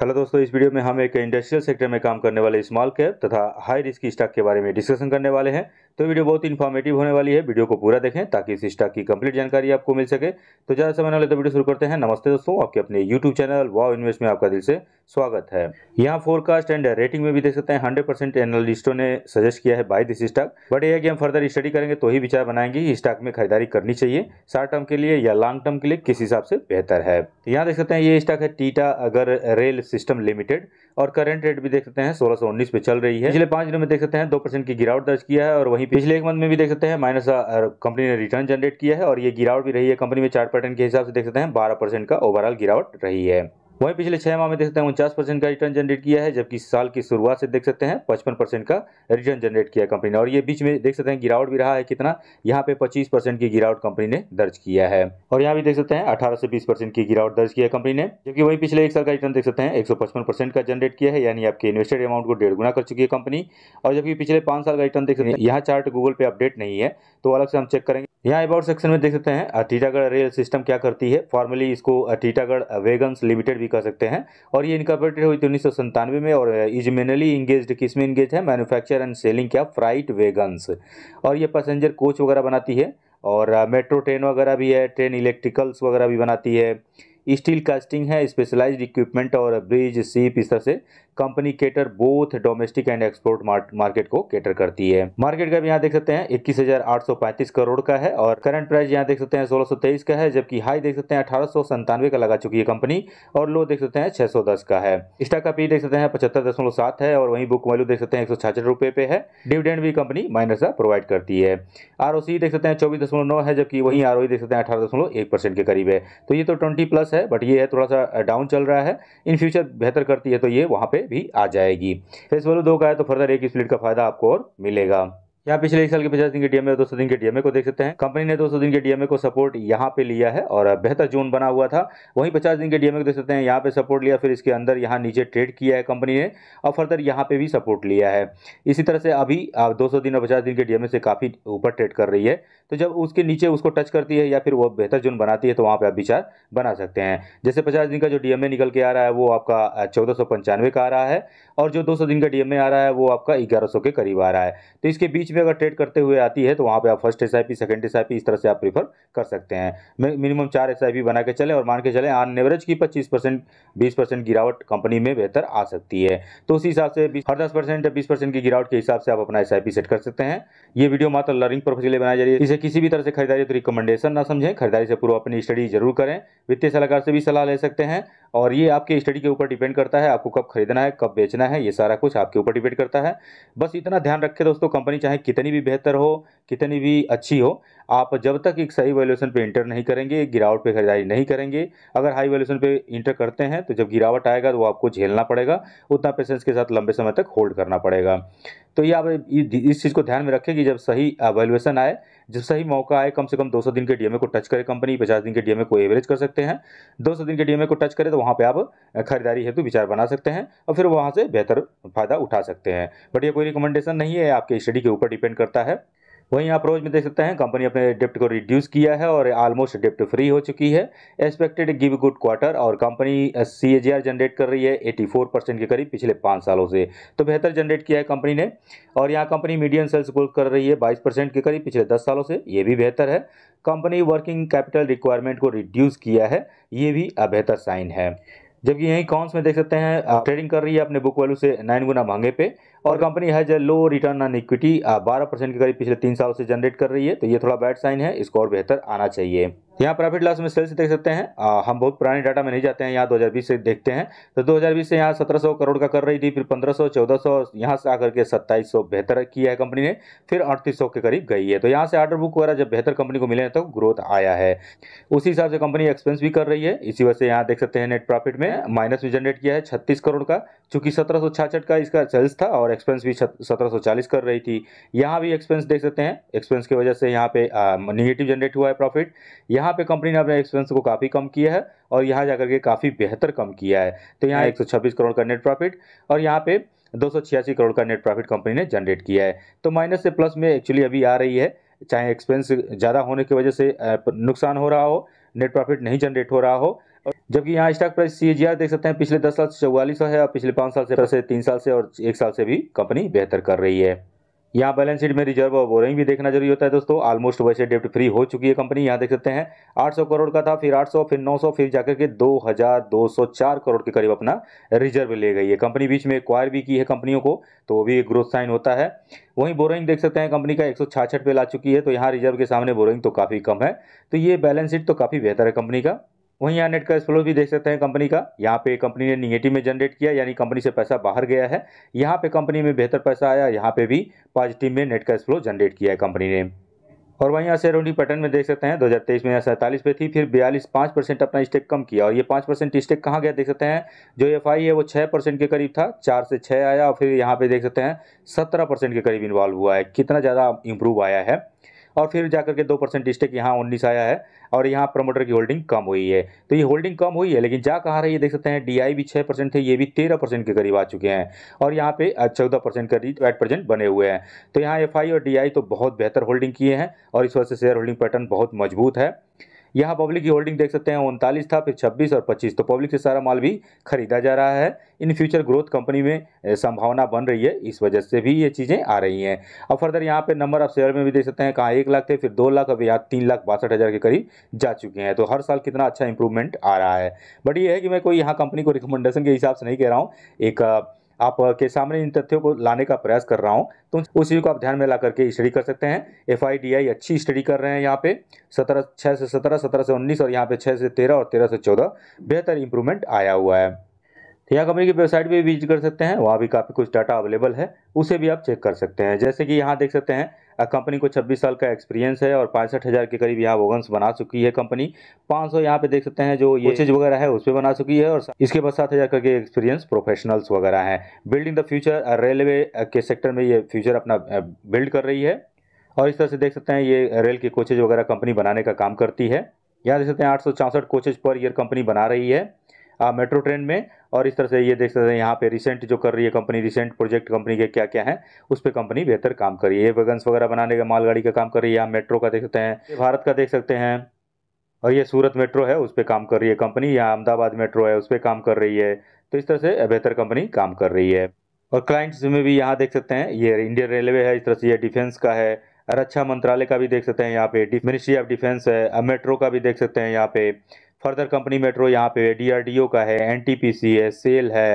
hello दोस्तों इस video में हम एक इंडस्ट्रियल सेक्टर में काम करने वाले स्मॉल कैप तथा हाई रिस्क स्टॉक के बारे में डिस्कशन करने वाले हैं तो वीडियो बहुत इन्फॉर्मेटिव होने वाली है वीडियो को पूरा देखें ताकि इस स्टॉक की कंप्लीट जानकारी आपको मिल सके तो ज़्यादा समय ना तो वीडियो शुरू करते हैं नमस्ते दोस्तों आपके अपने यूट्यूब चैनल वाव इन्वेस्ट में आपका दिल से स्वागत है यहाँ फोरकास्ट एंड रेटिंग में भी देख सकते हैं हंड्रेड परसेंट एनालिस्टों ने सजेस्ट किया है बाई दिस स्टॉक बट यह कि हम फर्दर स्टडी करेंगे तो ही विचार बनाएंगे स्टॉक में खरीदारी करनी चाहिए शॉर्ट टर्म के लिए या लॉन्ग टर्म के लिए किस हिसाब से बेहतर है यहाँ देख सकते हैं ये स्टॉक है Titagarh rail system limited और करंट रेट भी देख सकते हैं सोलह सौ उन्नीस पे चल रही है पिछले पांच दिनों में देख सकते हैं दो परसेंट की गिरावट दर्ज किया है और वहीं पिछले एक मंथ में भी देख सकते हैं माइनस कंपनी ने रिटर्न जनरेट किया है और ये गिरावट भी रही है कंपनी में चार्ट पैटर्न के हिसाब से देख सकते हैं बारह का ओवरऑल गिरावट रही है वहीं पिछले छह माह में देख सकते हैं उनचास परसेंट का रिटर्न जनरेट किया है जबकि साल की शुरुआत से देख सकते हैं पचपन परसेंट का रिटर्न जनरेट किया कंपनी ने और ये बीच में देख सकते हैं गिरावट भी रहा है कितना यहाँ पे पच्चीस परसेंट की गिरावट कंपनी ने दर्ज किया है और यहाँ भी देख सकते हैं अठारह से बीस परसेंट की गिरावट दर्ज किया कंपनी ने जबकि वही पिछले एक साल का रिटर्न देख सकते हैं एक का जनरेट किया है यानी आपके इन्वेस्टेड अमाउंट को डेढ़ गुना कर चुकी है कंपनी और जबकि पिछले पांच साल का रिटर्न देख सकते हैं यहाँ चार्ट गूगल पे अपडेट नहीं है तो अलग से हम चेक करेंगे यहाँ अबाउट सेक्शन में देख सकते हैं टीटागढ़ रेल सिस्टम क्या करती है फॉर्मली इसको टीटागढ़ वेगन्स लिमिटेड भी कह सकते हैं और ये इनकॉर्पोरेटेड हुई थी उन्नीस में और इज मेनली इंगेज किस में इंगेज है मैनुफैक्चर एंड सेलिंग क्या फ्राइट वेगन्स और ये पैसेंजर कोच वगैरह बनाती है और मेट्रो uh, ट्रेन वगैरह भी है ट्रेन इलेक्ट्रिकल्स वगैरह भी बनाती है स्टील कास्टिंग है स्पेशलाइज्ड इक्विपमेंट और ब्रिज सीप इस तरह से company cater both domestic and export market को केटर करती है मार्केट का यहाँ देख सकते हैं इक्कीस करोड़ का है और करंट प्राइस यहाँ देख सकते हैं सोलह का है जबकि हाई देख सकते हैं अठारह का लगा चुकी है कंपनी और लो देख सकते हैं छह का है स्टॉक का पी देख सकते हैं पचहत्तर है और वहीं बुक वैल्यू देख सकते हैं एक रुपए पे है डिविडेंड भी कंपनी माइनस प्रोवाइड करती है आर देख सकते हैं चौबीस है जबकि वहीं आर e देख सकते हैं अठारह के करीब है तो ये तो ट्वेंटी प्लस है बट ये है थोड़ा सा डाउन चल रहा है इन फ्यूचर बेहतर करती है तो ये वहाँ पे भी आ जाएगी फेस वैल्यू दो का है तो फर्दर एक स्प्लिट का फायदा आपको और मिलेगा यहाँ पिछले एक साल के पचास दिन के डीएमए दो सौ दिन के डीएमए को देख सकते हैं कंपनी ने दो सौ दिन के डीएमए को सपोर्ट यहाँ पे लिया है और बेहतर जोन बना हुआ था वहीं पचास दिन के डीएमए को देख सकते हैं यहाँ पे सपोर्ट लिया फिर इसके अंदर यहाँ नीचे ट्रेड किया है कंपनी ने और फर्दर यहाँ पे भी सपोर्ट लिया है इसी तरह से अभी दो सौ दिन और पचास दिन के डीएमए से काफ़ी ऊपर ट्रेड कर रही है तो जब उसके नीचे उसको टच करती है या फिर वो बेहतर जोन बनाती है तो वहाँ पर आप विचार बना सकते हैं जैसे पचास दिन का जो डीएमए निकल के आ रहा है वो आपका चौदह का आ रहा है और जो 200 दिन का डीएमए आ रहा है वो आपका 1100 के करीब आ रहा है तो इसके बीच में अगर ट्रेड करते हुए आती है तो वहाँ पे आप first S I second S I इस तरह से आप प्रीफर कर सकते हैं मिनिमम चार एस आई बना के चले और मान के चले ऑन एवरेज की पच्चीस परसेंट बीस परसेंट गिरावट कंपनी में बेहतर आ सकती है तो उसी हिसाब से हर दस परसेंट बीस परसेंट की गिरावट के हिसाब से आप अपना एस सेट कर सकते हैं ये वीडियो मात्र लर्निंग पर्पज के लिए बनाई जा रही है इसे किसी भी तरह से खरीदारी तो रिकमेंडेशन ना समझें खरीदारी से पूर्व अपनी स्टडी जरूर करें वित्तीय सलाहकार से भी सलाह ले सकते हैं और ये आपके स्टडी के ऊपर डिपेंड करता है आपको कब खरीदना है कब बेचना है ये सारा कुछ आपके ऊपर डिपेंड करता है बस इतना ध्यान रखें दोस्तों कंपनी चाहे कितनी भी बेहतर हो कितनी भी अच्छी हो आप जब तक एक सही वैल्यूएशन पे इंटर नहीं करेंगे गिरावट पे खरीदारी नहीं करेंगे अगर हाई वैल्यूएशन पे इंटर करते हैं तो जब गिरावट आएगा तो वो आपको झेलना पड़ेगा उतना पेशेंस के साथ लंबे समय तक होल्ड करना पड़ेगा तो ये आप इस चीज़ को ध्यान में रखें कि जब सही वैल्यूएशन आए जब सही मौका आए कम से कम 200 दिन के डीएमए को टच करे कंपनी 50 दिन के डीएमए को एवरेज कर सकते हैं 200 दिन के डीएमए को टच करे तो वहाँ पे आप खरीदारी हेतु विचार बना सकते हैं और फिर वहाँ से बेहतर फायदा उठा सकते हैं बट ये कोई रिकमेंडेशन नहीं है आपके स्टडी के ऊपर डिपेंड करता है वहीं आप रोज में देख सकते हैं कंपनी अपने डेप्ट को रिड्यूस किया है और ऑलमोस्ट डेप्ट फ्री हो चुकी है एक्सपेक्टेड गिव गुड क्वार्टर और कंपनी सी जनरेट कर रही है 84 परसेंट के करीब पिछले पाँच सालों से तो बेहतर जनरेट किया है कंपनी ने और यहाँ कंपनी मीडियम सेल्स ग्रोथ कर रही है बाईस परसेंट के करीब पिछले दस सालों से ये भी बेहतर है कंपनी वर्किंग कैपिटल रिक्वायरमेंट को रिड्यूस किया है ये भी बेहतर साइन है जबकि यहीं कॉन्स में देख सकते हैं ट्रेडिंग कर रही है अपने बुक वैल्यू से नाइन गुना महंगे पे और company has a low return on equity बारह परसेंट के करीब पिछले तीन सालों से जनरेट कर रही है तो ये थोड़ा बैड साइन है इसको और बेहतर आना चाहिए यहाँ प्रॉफिट लॉस में सेल्स देख सकते हैं आ, हम बहुत पुराने डाटा में नहीं जाते हैं यहाँ 2020 से देखते हैं तो 2020 से यहाँ 1700 करोड़ का कर रही थी फिर 1500 1400 यहाँ से आकर के 2700 बेहतर किया है कंपनी ने फिर 3800 के करीब गई है तो यहाँ से ऑर्डर बुक वगैरह जब बेहतर कंपनी को मिले हैं तो ग्रोथ आया है उसी हिसाब से कंपनी एक्सपेंस भी कर रही है इसी वजह से यहाँ देख सकते हैं नेट प्रॉफिट में माइनस भी जनरेट किया है छत्तीस करोड़ का चूंकि सत्रह का इसका सेल्स था और एक्सपेंस भी सत्रह कर रही थी यहाँ भी एक्सपेंस देख सकते हैं एक्सपेंस की वजह से यहाँ पे निगेटिव जनरेट हुआ है प्रॉफिट यहाँ यहाँ पे कंपनी ने अपने एक्सपेंस को काफ़ी कम किया है और यहाँ जाकर के काफ़ी बेहतर कम किया है तो यहाँ 126 करोड़ का नेट प्रॉफिट और यहाँ पे दो करोड़ का नेट प्रॉफिट कंपनी ने जनरेट किया है तो माइनस से प्लस में एक्चुअली अभी आ रही है चाहे एक्सपेंस ज़्यादा होने की वजह से नुकसान हो रहा हो नेट प्रॉफिट नहीं जनरेट हो रहा हो जबकि यहाँ स्टॉक प्राइस सी देख सकते हैं पिछले दस साल से चौवालीस है और पिछले पाँच साल से तीन साल से और एक साल से भी कंपनी बेहतर कर रही है यहाँ बैलेंस शीट में रिजर्व और बोरिंग भी देखना जरूरी होता है दोस्तों ऑलमोस्ट वैसे डेप्ट फ्री हो चुकी है कंपनी यहाँ देख सकते हैं 800 करोड़ का था फिर 800 फिर 900 फिर जाकर के 2204 करोड़ के करीब अपना रिजर्व ले गई है कंपनी बीच में एक्वायर भी की है कंपनियों को तो वो भी ग्रोथ साइन होता है वहीं बोरिंग देख सकते हैं कंपनी का एक पे ला चुकी है तो यहाँ रिजर्व के सामने बोरिंग तो काफ़ी कम है तो ये बैलेंस शीट तो काफ़ी बेहतर है कंपनी का वहीं यहाँ नेट कैश फ्लो भी देख सकते हैं कंपनी का यहाँ पे कंपनी ने निगेटिव में जनरेट किया यानी कंपनी से पैसा बाहर गया है यहाँ पे कंपनी में बेहतर पैसा आया यहाँ पे भी पॉजिटिव में नेट कैश फ्लो जनरेट किया है कंपनी ने और वहीं यहाँ शेयर होल्डिंग पैटर्न में देख सकते हैं 2023 में यहाँ सैंतालीस पे थी फिर बयालीस पाँच परसेंट अपना स्टेक कम किया और ये पाँच परसेंट स्टेक कहाँ गया देख सकते हैं जो एफ है वो छः परसेंट के करीब था चार से छः आया और फिर यहाँ पे देख सकते हैं सत्रह परसेंट के करीब इन्वॉल्व हुआ है कितना ज़्यादा इंप्रूव आया है और फिर जाकर के दो परसेंट स्टेक यहाँ उन्नीस आया है और यहाँ प्रमोटर की होल्डिंग कम हुई है तो ये होल्डिंग कम हुई है लेकिन जा कहाँ रही है देख सकते हैं आई भी छः परसेंट थे ये भी तेरह परसेंट के करीब आ चुके हैं और यहाँ पे चौदह परसेंट करीब एट परसेंट बने हुए हैं तो यहाँ एफ और डी तो बहुत बेहतर होल्डिंग किए हैं और इस वजह से शेयर होल्डिंग पैटर्न बहुत मजबूत है यहाँ पब्लिक की होल्डिंग देख सकते हैं उनतालीस था फिर छब्बीस और पच्चीस तो पब्लिक से सारा माल भी खरीदा जा रहा है इन फ्यूचर ग्रोथ कंपनी में संभावना बन रही है इस वजह से भी ये चीज़ें आ रही हैं अब फर्दर यहाँ पर नंबर ऑफ शेयर में भी देख सकते हैं कहाँ एक लाख थे फिर दो लाख अब यहाँ तीन लाख बासठ हज़ार के करीब जा चुके हैं तो हर साल कितना अच्छा इंप्रूवमेंट आ रहा है बट ये है कि मैं कोई यहाँ कंपनी को रिकमेंडेशन के हिसाब से नहीं कह रहा हूँ एक आपके सामने इन तथ्यों को लाने का प्रयास कर रहा हूँ तो उस चीज़ को आप ध्यान में ला करके स्टडी कर सकते हैं एफ अच्छी स्टडी कर रहे हैं यहाँ पे सत्रह छः से सत्रह सत्रह से उन्नीस और यहाँ पे छः से तेरह और तेरह से चौदह बेहतर इंप्रूवमेंट आया हुआ है तो यहाँ कंपनी की वेबसाइट भी विजिट कर सकते हैं वहाँ भी काफ़ी कुछ डाटा अवेलेबल है उसे भी आप चेक कर सकते हैं जैसे कि यहाँ देख सकते हैं कंपनी को 26 साल का एक्सपीरियंस है और पैंसठ हज़ार के करीब यहाँ वोगन्स बना चुकी है कंपनी 500 सौ यहाँ पे देख सकते हैं जो ये चीज वगैरह है उस पर बना चुकी है और इसके बाद सात हज़ार करके एक्सपीरियंस प्रोफेशनल्स वगैरह हैं बिल्डिंग द फ्यूचर रेलवे के सेक्टर में ये फ्यूचर अपना बिल्ड कर रही है और इस तरह से देख सकते हैं ये रेल के कोचेज वगैरह कंपनी बनाने का काम करती है यहाँ देख सकते हैं आठ कोचेज पर ईयर कंपनी बना रही है मेट्रो ट्रेन में और इस तरह से ये देख सकते हैं यहाँ पे रिसेंट जो कर रही है कंपनी रिसेंट प्रोजेक्ट कंपनी के क्या क्या है उस पर कंपनी बेहतर काम कर रही है वेगन्स वगैरह बनाने का मालगाड़ी का काम कर रही है मेट्रो का देख सकते हैं भारत का देख सकते हैं और ये सूरत मेट्रो है उस पर काम कर रही है कंपनी या अहमदाबाद मेट्रो है उस पर काम कर रही है तो इस तरह से बेहतर कंपनी काम कर रही है और क्लाइंट्स में भी यहाँ देख सकते हैं ये इंडियन रेलवे है इस तरह से ये डिफेंस का है रक्षा अच्छा मंत्रालय का भी देख सकते हैं यहाँ पे मिनिस्ट्री ऑफ डिफेंस है मेट्रो का भी देख सकते हैं यहाँ पे फर्दर कंपनी मेट्रो यहाँ पे डीआरडीओ का है एनटीपीसी है सेल है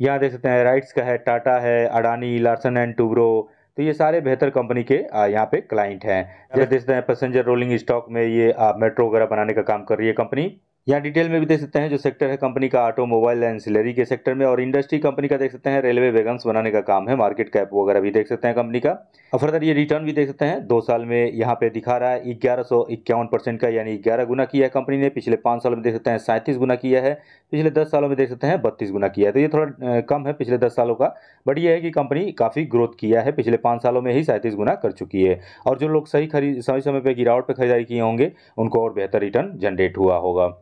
यहाँ देख सकते हैं राइट्स का है टाटा है अडानी लार्सन एंड टूब्रो तो ये सारे बेहतर कंपनी के यहाँ पे क्लाइंट हैं जैसे देख सकते हैं पैसेंजर रोलिंग स्टॉक में ये मेट्रो वगैरह बनाने का काम कर रही है कंपनी यहाँ डिटेल में भी देख सकते हैं जो सेक्टर है कंपनी का ऑटोमोबाइल एंड सिलरी के सेक्टर में और इंडस्ट्री कंपनी का देख सकते हैं रेलवे वेगन्स बनाने का काम है मार्केट कैप वगैरह भी देख सकते हैं कंपनी का और फर्दर ये रिटर्न भी देख सकते हैं दो साल में यहाँ पे दिखा रहा है ग्यारह परसेंट का यानी ग्यारह गुना किया है कंपनी ने पिछले पाँच साल में देख सकते हैं सैंतीस गुना किया है पिछले दस सालों में देख सकते हैं बत्तीस गुना किया है तो ये थोड़ा कम है पिछले दस सालों का बट ये है कि कंपनी काफ़ी ग्रोथ किया है पिछले पाँच सालों में ही सैंतीस गुना कर चुकी है और जो लोग सही खरीद सही समय पर गिरावट पर खरीदारी किए होंगे उनको और बेहतर रिटर्न जनरेट हुआ होगा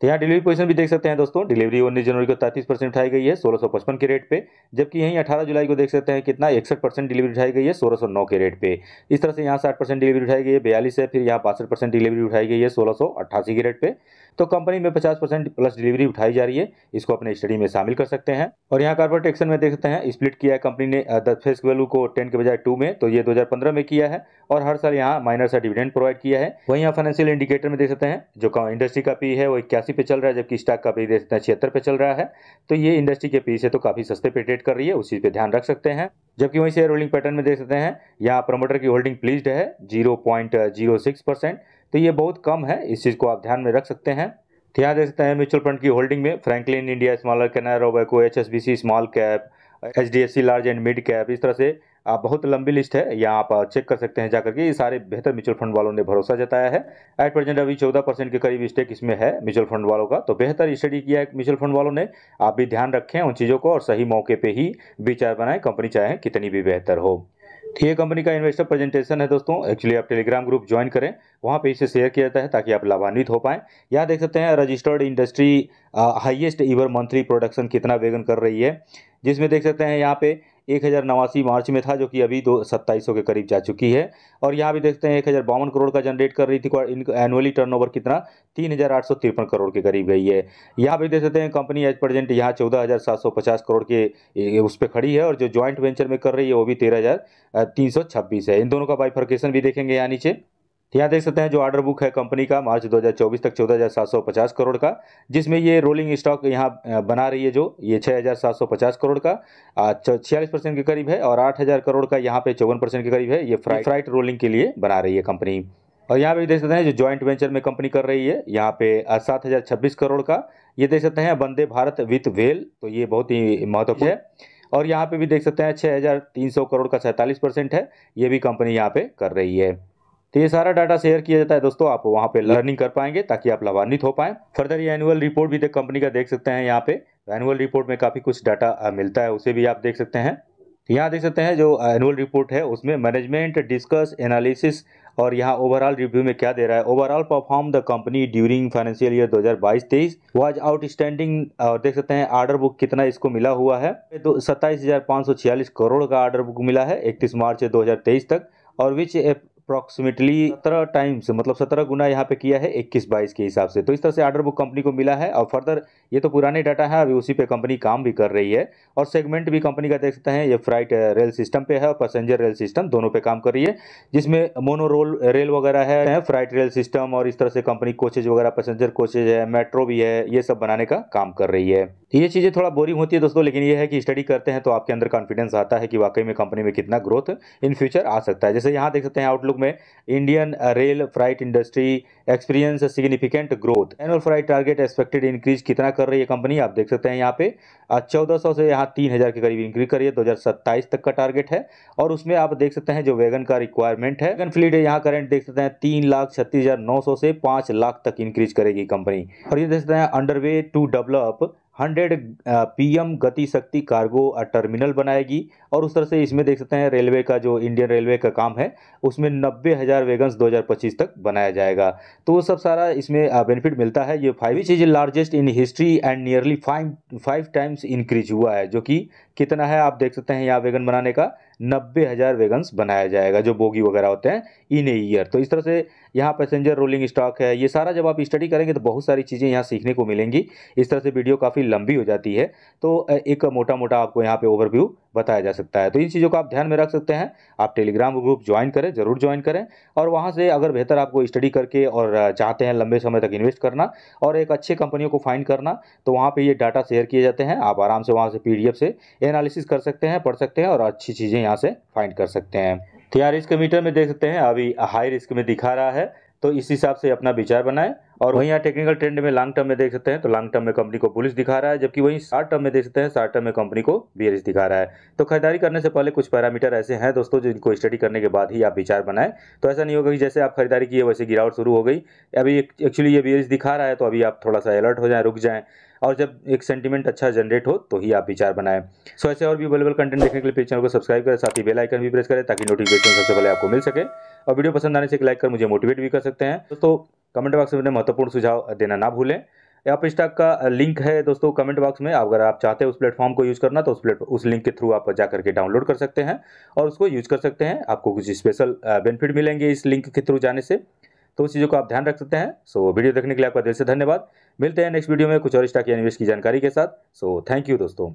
तो यहाँ डिलीवरी पोजीशन भी देख सकते हैं दोस्तों डिलीवरी उन्नीस जनवरी को तैंतीस परसेंट उठाई गई है सोलह सौ पचपन के रेट पे जबकि यहीं अठारह जुलाई को देख सकते हैं कितना इकसठ परसेंट डिलीवरी उठाई गई है सोलह सौ नौ के रेट पे इस तरह से यहाँ साठ परसेंट डिलीवरी उठाई गई है बयालीस है फिर यहाँ बासठ परसेंट डिलीवरी उठाई गई है सोलह सौ अट्ठासी के रेट पे तो कंपनी में पचास परसेंट प्लस डिलीवरी उठाई जा रही है इसको अपने स्टडी में शामिल कर सकते हैं और यहाँ कार्पोरेट एक्शन में देख सकते हैं स्प्लिट किया है कंपनी ने दस फेस वैल्यू को टेन के बजाय टू में तो ये पंद्रह में किया है और हर साल यहाँ माइनर सा डिविडेंड प्रोवाइड किया है वहीं यहाँ फाइनेंशियल इंडिकेटर में देख सकते हैं जो इंडस्ट्री का पी है वो इक्यासी तिरासी पे चल रहा है जबकि स्टॉक का भी रेट छिहत्तर पे चल रहा है तो ये इंडस्ट्री के पी से तो काफ़ी सस्ते पे ट्रेड कर रही है उसी पे ध्यान रख सकते हैं जबकि वहीं शेयर होल्डिंग पैटर्न में देख सकते हैं यहाँ प्रमोटर की होल्डिंग प्लीज है जीरो तो ये बहुत कम है इस चीज़ को आप ध्यान में रख सकते हैं तो यहाँ देख सकते हैं म्यूचुअल फंड की होल्डिंग में Franklin India smaller Canara Robeco H small cap H large and mid cap इस तरह से आप बहुत लंबी लिस्ट है यहाँ आप चेक कर सकते हैं जाकर के ये सारे बेहतर म्यूचुअल फंड वालों ने भरोसा जताया है एट प्रेजेंट अभी चौदह परसेंट के करीब स्टेक इसमें है म्यूचुअल फंड वालों का तो बेहतर स्टडी किया है म्यूचुअल फंड वालों ने आप भी ध्यान रखें उन चीज़ों को और सही मौके पर ही विचार बनाएं कंपनी चाहे कितनी भी बेहतर हो तो ये कंपनी का इन्वेस्टर प्रेजेंटेशन है दोस्तों एक्चुअली आप टेलीग्राम ग्रुप ज्वाइन करें वहाँ पे इसे शेयर किया जाता है ताकि आप लाभान्वित हो पाएँ यहाँ देख सकते हैं registered industry highest ever monthly production कितना वेगन कर रही है जिसमें देख सकते हैं यहाँ पे एक हज़ार नवासी मार्च में था जो कि अभी दो सत्ताईस के करीब जा चुकी है और यहाँ भी देखते हैं एक हज़ार बावन करोड़ का जनरेट कर रही थी इनको एनुअली टर्नओवर कितना तीन हज़ार आठ सौ तिरपन करोड़ के करीब गई है यहाँ भी देख सकते हैं कंपनी एज प्रजेंट यहाँ चौदह हज़ार सात सौ पचास करोड़ के उस पर खड़ी है और जो ज्वाइंट वेंचर में कर रही है वो भी तेरह हज़ार तीन सौ छब्बीस है इन दोनों का बाइफर्केशन भी देखेंगे यहाँ नीचे तो यहाँ देख सकते हैं जो ऑर्डर बुक है कंपनी का मार्च 2024 तक 14,750 करोड़ का जिसमें ये रोलिंग स्टॉक यहाँ बना रही है जो ये 6,750 करोड़ का छियालीस परसेंट के करीब है और 8,000 करोड़ का यहाँ पे चौवन परसेंट के करीब है ये फ्राइट फ्राइट रोलिंग के लिए बना रही है कंपनी और यहाँ पे देख सकते हैं जो ज्वाइंट वेंचर में कंपनी कर रही है यहाँ पे सात हज़ार छब्बीस करोड़ का ये देख सकते हैं वंदे भारत विथ वेल तो ये बहुत ही महत्वपूर्ण है और यहाँ पे भी देख सकते हैं छः हज़ार तीन सौ करोड़ का सैंतालीस परसेंट है ये भी कंपनी यहाँ पे कर रही है तो ये सारा डाटा शेयर किया जाता है दोस्तों आप वहाँ पे लर्निंग कर पाएंगे ताकि आप लाभान्वित हो पाएं फर्दर ये एनुअल रिपोर्ट भी कंपनी का देख सकते हैं यहाँ पे एनुअल रिपोर्ट में काफ़ी कुछ डाटा मिलता है उसे भी आप देख सकते हैं यहाँ देख सकते हैं जो एनुअल रिपोर्ट है उसमें मैनेजमेंट डिस्कस एनालिसिस और यहाँ ओवरऑल रिव्यू में क्या दे रहा है overall perform the company during financial year 2022 तेईस वाज आउटस्टैंडिंग और देख सकते हैं आर्डर बुक कितना इसको मिला हुआ है तो सत्ताईस करोड़ का आर्डर बुक मिला है इकतीस मार्च 2023 तक और विच अप्रॉक्सीमेटली सत्रह टाइम्स मतलब सत्रह गुना यहाँ पे किया है इक्कीस बाईस के हिसाब से तो इस तरह से ऑर्डर बुक कंपनी को मिला है और फर्दर ये तो पुराने डाटा है अभी उसी पे कंपनी काम भी कर रही है और सेगमेंट भी कंपनी का देख सकते हैं ये फ्राइट रेल सिस्टम पे है और पैसेंजर रेल सिस्टम दोनों पे काम कर रही है जिसमें मोनो रोल रेल वगैरह है फ्राइट रेल सिस्टम और इस तरह से कंपनी कोचेज वगैरह पैसेंजर कोचेज है मेट्रो भी है ये सब बनाने का काम कर रही है तो ये चीज़ें थोड़ा बोरिंग होती है दोस्तों लेकिन ये है कि स्टडी करते हैं तो आपके अंदर कॉन्फिडेंस आता है कि वाकई में कंपनी में कितना ग्रोथ इन फ्यूचर आ सकता है जैसे यहाँ देख सकते हैं आउटलुक dialogue में Indian rail freight industry experience significant growth annual freight target expected increase कितना कर रही है कंपनी आप देख सकते हैं यहाँ पे चौदह सौ से यहाँ तीन हज़ार के करीब इंक्रीज करिए दो हज़ार सत्ताईस तक का टारगेट है और उसमें आप देख सकते हैं जो वैगन का रिक्वायरमेंट है वैगन फ्लीट यहाँ करेंट देख सकते हैं तीन लाख छत्तीस हज़ार नौ सौ से पाँच लाख तक इंक्रीज करेगी कंपनी और ये देख सकते हैं underway to develop hundred PM Gati Shakti cargo terminal बनाएगी और उस तरह से इसमें देख सकते हैं रेलवे का जो इंडियन रेलवे का काम है उसमें नब्बे हज़ार वेगन्स पच्चीस तक बनाया जाएगा तो वो सब सारा इसमें बेनिफिट मिलता है ये five is largest in history and nearly five five times increase हुआ है जो कि कितना है आप देख सकते हैं यहाँ वेगन बनाने का नब्बे हज़ार वेगन्स बनाया जाएगा जो बोगी वगैरह होते हैं इन ए ईयर तो इस तरह से यहाँ पैसेंजर रोलिंग स्टॉक है ये सारा जब आप स्टडी करेंगे तो बहुत सारी चीज़ें यहाँ सीखने को मिलेंगी इस तरह से वीडियो काफ़ी लंबी हो जाती है तो एक मोटा मोटा आपको यहाँ पे ओवरव्यू बताया जा सकता है तो इन चीज़ों को आप ध्यान में रख सकते हैं आप टेलीग्राम ग्रुप ज्वाइन करें जरूर ज्वाइन करें और वहाँ से अगर बेहतर आपको स्टडी करके और चाहते हैं लंबे समय तक इन्वेस्ट करना और एक अच्छे कंपनियों को फाइंड करना तो वहाँ पर ये डाटा शेयर किए जाते हैं आप आराम से वहाँ से पी से एनालिसिस कर सकते हैं पढ़ सकते हैं और अच्छी चीज़ें यहाँ से फाइंड कर सकते हैं तो यहाँ रिस्क मीटर में देख सकते हैं अभी हाई रिस्क में दिखा रहा है तो इस हिसाब से अपना विचार बनाएं और वहीं यहाँ टेक्निकल ट्रेंड में लॉन्ग टर्म में देख सकते हैं तो लॉन्ग टर्म में कंपनी को बुलिस दिखा रहा है जबकि वहीं शार्ट टर्म में देख सकते हैं शार्ट टर्म में कंपनी को बियरिस दिखा रहा है तो खरीदारी करने से पहले कुछ पैरामीटर ऐसे हैं दोस्तों जिनको स्टडी करने के बाद ही आप विचार बनाएं तो ऐसा नहीं होगा कि जैसे आप खरीदारी किए वैसे गिरावट शुरू हो गई अभी एक्चुअली ये बियरिस दिखा रहा है तो अभी आप थोड़ा सा अलर्ट हो जाए रुक जाएँ और जब एक सेंटीमेंट अच्छा जनरेट हो तो ही आप विचार बनाए सो ऐसे और भी अवेलेबल कंटेंट देखने के लिए चैनल को सब्सक्राइब करें साथ ही बेल आइकन भी प्रेस करें ताकि नोटिफिकेशन सबसे पहले आपको मिल सके और वीडियो पसंद आने से एक लाइक कर मुझे मोटिवेट भी कर सकते हैं दोस्तों कमेंट बॉक्स में अपने महत्वपूर्ण सुझाव देना ना भूलें यहाँ स्टॉक का लिंक है दोस्तों कमेंट बॉक्स में अगर आप चाहते हैं उस प्लेटफॉर्म को यूज़ करना तो उस प्लेट उस लिंक के थ्रू आप जा करके डाउनलोड कर सकते हैं और उसको यूज़ कर सकते हैं आपको कुछ स्पेशल बेनिफिट मिलेंगे इस लिंक के थ्रू जाने से तो उस चीज़ों को आप ध्यान रख सकते हैं सो वीडियो देखने के लिए आपका दिल से धन्यवाद मिलते हैं नेक्स्ट वीडियो में कुछ और स्टॉक या निवेश की जानकारी के साथ सो थैंक यू दोस्तों